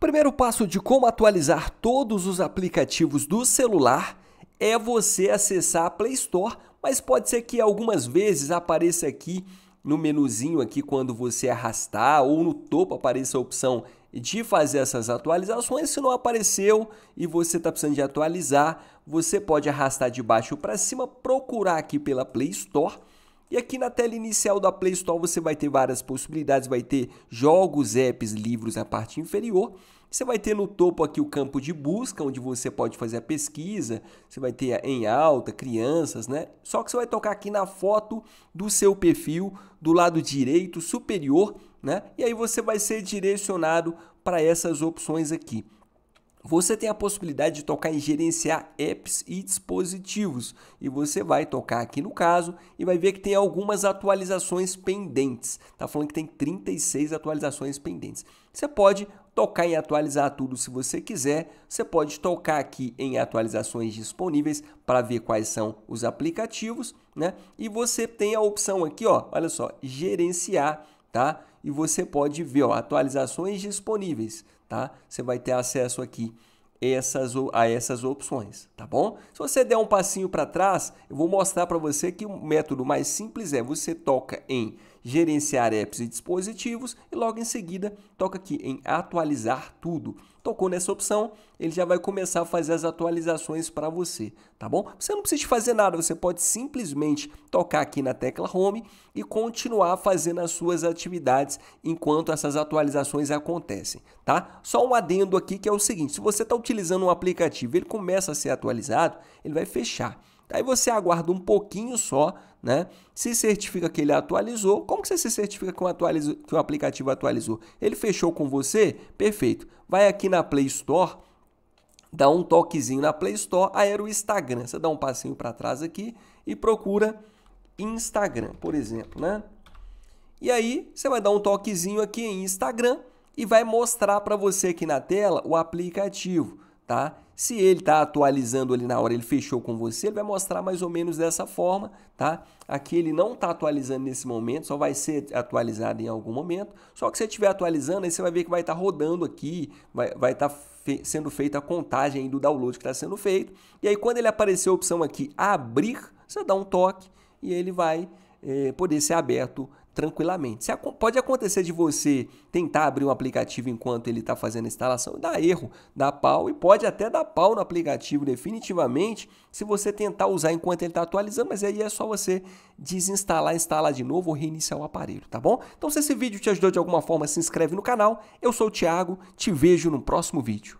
Primeiro passo de como atualizar todos os aplicativos do celular é você acessar a Play Store, mas pode ser que algumas vezes apareça aqui no menuzinho aqui quando você arrastar ou no topo apareça a opção de fazer essas atualizações. Se não apareceu e você está precisando de atualizar, você pode arrastar de baixo para cima, procurar aqui pela Play Store e aqui na tela inicial da Play Store você vai ter várias possibilidades, vai ter jogos, apps, livros na parte inferior. Você vai ter no topo aqui o campo de busca, onde você pode fazer a pesquisa, você vai ter em alta, crianças, né? Só que você vai tocar aqui na foto do seu perfil, do lado direito superior, né? E aí você vai ser direcionado para essas opções aqui. Você tem a possibilidade de tocar em gerenciar apps e dispositivos. E você vai tocar aqui no caso e vai ver que tem algumas atualizações pendentes. Tá falando que tem 36 atualizações pendentes. Você pode tocar em atualizar tudo se você quiser. Você pode tocar aqui em atualizações disponíveis para ver quais são os aplicativos, né? E você tem a opção aqui, ó, olha só, gerenciar tá? E você pode ver, ó, atualizações disponíveis, tá? Você vai ter acesso aqui essas, a essas opções, tá bom? Se você der um passinho para trás, eu vou mostrar para você que o método mais simples é você toca em gerenciar apps e dispositivos e logo em seguida toca aqui em atualizar tudo. Tocou nessa opção, ele já vai começar a fazer as atualizações para você, tá bom? Você não precisa fazer nada, você pode simplesmente tocar aqui na tecla Home e continuar fazendo as suas atividades enquanto essas atualizações acontecem, tá? Só um adendo aqui que é o seguinte, se você está utilizando um aplicativo, ele começa a ser atualizado, ele vai fechar. Aí você aguarda um pouquinho só, né? Se certifica que ele atualizou. Como que você se certifica que um, atualizo, que um aplicativo atualizou? Ele fechou com você? Perfeito. Vai aqui na Play Store, dá um toquezinho na Play Store, aí era o Instagram. Você dá um passinho para trás aqui e procura Instagram, por exemplo, né? E aí você vai dar um toquezinho aqui em Instagram e vai mostrar para você aqui na tela o aplicativo tá? Se ele está atualizando ali na hora, ele fechou com você, ele vai mostrar mais ou menos dessa forma, tá? Aqui ele não está atualizando nesse momento, só vai ser atualizado em algum momento. Só que se estiver atualizando, aí você vai ver que vai estar tá rodando aqui, vai estar tá fe sendo feita a contagem do download que está sendo feito. E aí quando ele aparecer a opção aqui abrir, você dá um toque e ele vai é, poder ser aberto tranquilamente. Se, pode acontecer de você tentar abrir um aplicativo enquanto ele está fazendo a instalação, dar erro, dá pau e pode até dar pau no aplicativo definitivamente se você tentar usar enquanto ele está atualizando, mas aí é só você desinstalar, instalar de novo ou reiniciar o aparelho, tá bom? Então se esse vídeo te ajudou de alguma forma, se inscreve no canal. Eu sou o Thiago, te vejo no próximo vídeo.